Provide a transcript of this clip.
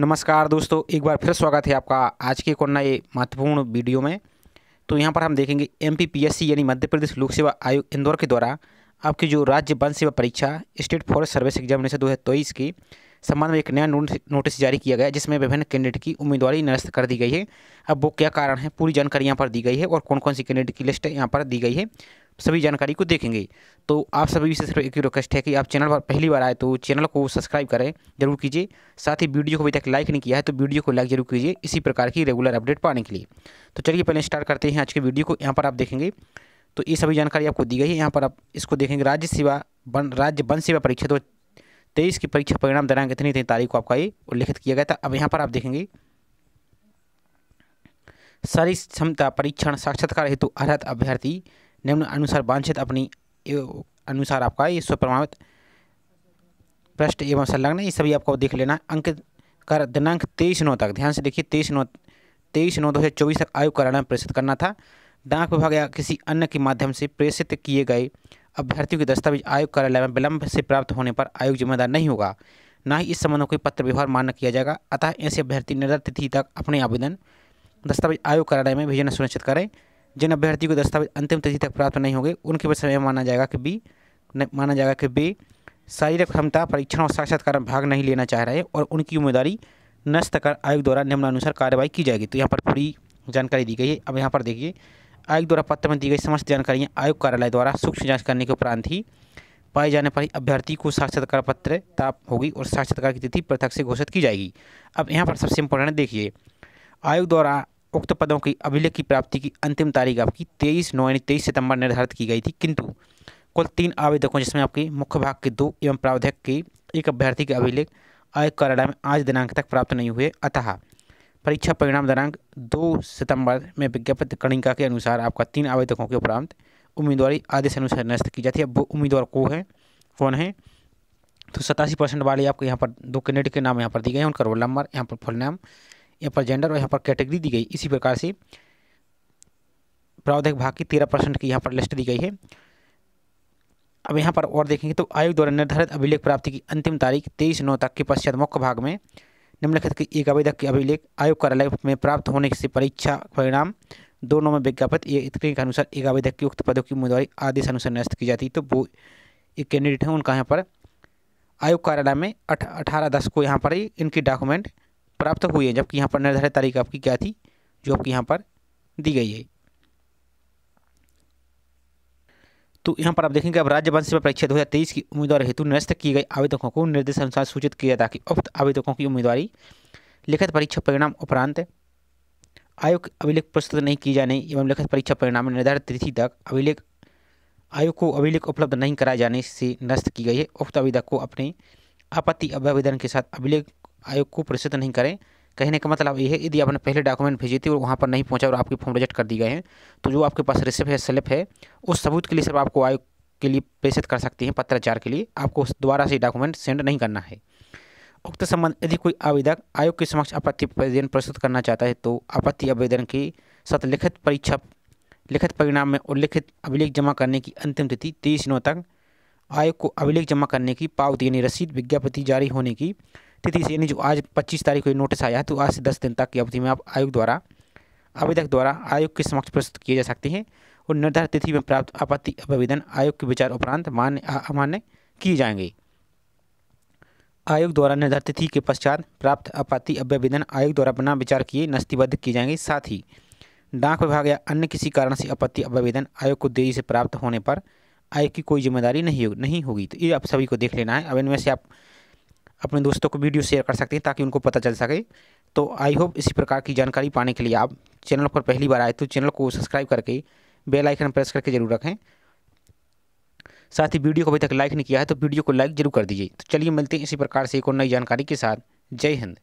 नमस्कार दोस्तों एक बार फिर स्वागत है आपका आज के एक और नए महत्वपूर्ण वीडियो में तो यहाँ पर हम देखेंगे एम यानी मध्य प्रदेश लोक सेवा आयोग इंदौर के द्वारा आपकी जो राज्य वन सेवा परीक्षा स्टेट फॉरेस्ट सर्विस एग्जामिनेशन दो हज़ार तेईस के संबंध में एक नया नोटिस जारी किया गया जिसमें विभिन्न कैंडिडेट की उम्मीदवारी निरस्त कर दी गई है अब वो क्या कारण है पूरी जानकारी यहाँ पर दी गई है और कौन कौन सी कैंडिडेट की लिस्ट यहाँ पर दी गई है सभी जानकारी को देखेंगे तो आप सभी से सिर्फ एक ही रिक्वेस्ट है कि आप चैनल पर पहली बार आए तो चैनल को सब्सक्राइब करें जरूर कीजिए साथ ही वीडियो को अभी तक लाइक नहीं किया है तो वीडियो को लाइक जरूर कीजिए इसी प्रकार की रेगुलर अपडेट पाने के लिए तो चलिए पहले स्टार्ट करते हैं आज के वीडियो को यहाँ पर आप देखेंगे तो ये सभी जानकारी आपको दी गई है यहाँ पर आप इसको देखेंगे राज्य सेवा वन राज्य वन सेवा परीक्षा दो तेईस की परीक्षा परिणाम दिनांक कितनी इतनी तारीख को आपका ये उल्लेखित किया गया था अब यहाँ पर आप देखेंगे सारी क्षमता परीक्षण साक्षात्कार हेतु अर्थ अभ्यर्थी निम्न अनुसार वांछित अपनी अनुसार आपका ये स्वप्रमाणित पृष्ठ एवं संलग्न ये सभी आपको देख लेना अंक कर दिनांक तेईस नौ तक ध्यान से देखिए तेईस नौ तेईस नौ दो हज़ार चौबीस तक आयोग का में प्रेषित करना था डाक विभाग या किसी अन्य के माध्यम से प्रेषित किए गए अभ्यर्थियों के दस्तावेज आयोग कार्यालय में विलंब से प्राप्त होने पर आयोग जिम्मेदार नहीं होगा न ही इस संबंध में कोई पत्र व्यवहार मान्य किया जाएगा अतः ऐसे अभ्यर्थी निर्धारित तिथि तक अपने आवेदन दस्तावेज आयोग कार्यालय में भेजना सुनिश्चित करें जिन अभ्यर्थी को दस्तावेज अंतिम तिथि तक प्राप्त नहीं होंगे उनके पर में माना जाएगा कि बी माना जाएगा कि बे शारीरिक क्षमता परीक्षण और साक्षात्कार में भाग नहीं लेना चाह रहे हैं और उनकी जिम्मेदारी नष्ट कर आयोग द्वारा निम्नानुसार कार्रवाई की जाएगी तो यहाँ पर पूरी जानकारी दी गई है अब यहाँ पर देखिए आयोग द्वारा पत्र में दी गई समस्त जानकारियाँ आयोग कार्यालय द्वारा सूक्ष्म जाँच करने के उपरांत ही पाए जाने पर अभ्यर्थी को साक्षात्कार पत्र प्राप्त होगी और साक्षात्कार की तिथि पृथक से घोषित की जाएगी अब यहाँ पर सबसे इम्पोर्टेंट देखिए आयोग द्वारा उक्त पदों की अभिलेख की प्राप्ति की अंतिम तारीख आपकी तेईस नौ यानी तेईस सितंबर निर्धारित की गई थी किंतु कुल तीन आवेदकों जिसमें आपके मुख्य भाग के दो एवं प्रावधायक के एक अभ्यर्थी के अभिलेख आयोग कार्यालय में आज दिनांक तक प्राप्त नहीं हुए अतः परीक्षा परिणाम दिनांक दो सितंबर में विज्ञापित कणिका के अनुसार आपका तीन आवेदकों के उपरांत उम्मीदवारी आदेश अनुसार निरस्त की जाती है अब वो उम्मीदवार को है कौन है तो सतासी परसेंट वाले आपको यहाँ पर दो कैंडिडेट के नाम यहाँ पर दिए गए हैं उनका रोल नंबर यहाँ पर फुल नाम यहाँ पर जेंडर और यहाँ पर कैटेगरी दी गई इसी प्रकार से प्रावधिक भाग की तेरह परसेंट की यहाँ पर लिस्ट दी गई है अब यहाँ पर और देखेंगे तो आयोग द्वारा निर्धारित अभिलेख प्राप्ति की अंतिम तारीख तेईस नौ तक के पश्चात मुख्य भाग में निम्नलिखित के एक आवेदक के अभिलेख आयोग कार्यालय में प्राप्त होने से परीक्षा परिणाम दोनों में विज्ञापित के अनुसार एक आवेदक के उक्त पदों की उम्मीदवार आदेश अनुसार न्यस्त की जाती है तो वो एक कैंडिडेट हैं उनका यहाँ पर आयोग कार्यालय में अठारह दस को यहाँ पर इनकी डॉक्यूमेंट प्राप्त हुई है जबकि यहाँ पर निर्धारित तारीख आपकी क्या थी जो आपकी यहाँ पर दी गई है तो यहाँ पर आप देखेंगे अब राज्य वन सेवा परीक्षा तेईस की उम्मीदवार हेतु निरस्त किए गए आवेदकों को निर्देश अनुसार सूचित किया ताकि उक्त आवेदकों की उम्मीदवारी लिखित परीक्षा परिणाम उपरांत आयोग अभिलेख प्रस्तुत नहीं किए जाने एवं लिखित परीक्षा परिणाम निर्धारित तिथि तक अभिलेख आयोग को अभिलेख उपलब्ध नहीं कराए जाने से निरस्त की गई है उक्त आवेदक को अपने आपत्ति आवेदन के साथ अभिलेख आयोग को प्रेषित नहीं करें कहने का मतलब ये है यदि आपने पहले डॉक्यूमेंट भेजी थी और वहाँ पर नहीं पहुँचा और आपके फॉर्म रिजेक्ट कर दिए गए हैं तो जो आपके पास रिसिप है स्लिप है उस सबूत के लिए सिर्फ आपको आयोग के लिए प्रेषित कर सकती हैं पत्राचार के लिए आपको दोबारा से डॉक्यूमेंट सेंड नहीं करना है उक्त संबंध यदि कोई आवेदक आयोग के समक्ष आपत्ति आवेदन प्रस्तुत करना चाहता है तो आपत्ति आवेदन की साथ लिखित परीक्षा लिखित परिणाम में उल्लिखित अभिलेख जमा करने की अंतिम तिथि तेईस दिनों तक आयोग को अभिलेख जमा करने की पावती यानी रसीद विज्ञापति जारी होने की तिथि से यानी जो आज पच्चीस तारीख को नोटिस आया है तो आज से दस दिन तक की अवधि में आप आयोग द्वारा आवेदक द्वारा आयोग के समक्ष प्रस्तुत किए जा सकते हैं और निर्धारित तिथि में प्राप्त आपत्ति आवेदन आयोग के विचार उपरांत मान्य अमान्य किए जाएंगे आयोग द्वारा निर्धारित तिथि के पश्चात प्राप्त आपत्ति अभ्यावेदन आयोग द्वारा बिना विचार किए नस्तीबद्ध किए जाएंगे साथ ही डाक विभाग या अन्य किसी कारण से आपत्ति अभ्यावेदन आयोग को देरी से प्राप्त होने पर आयोग की कोई जिम्मेदारी नहीं हो, नहीं होगी तो ये आप सभी को देख लेना है अब इनमें से आप अपने दोस्तों को वीडियो शेयर कर सकते हैं ताकि उनको पता चल सके तो आई होप इसी प्रकार की जानकारी पाने के लिए आप चैनल पर पहली बार आए तो चैनल को सब्सक्राइब करके बेल आइकन प्रेस करके जरूर रखें साथ ही वीडियो को अभी तक लाइक नहीं किया है तो वीडियो को लाइक जरूर कर दीजिए तो चलिए मिलते हैं इसी प्रकार से एक और नई जानकारी के साथ जय हिंद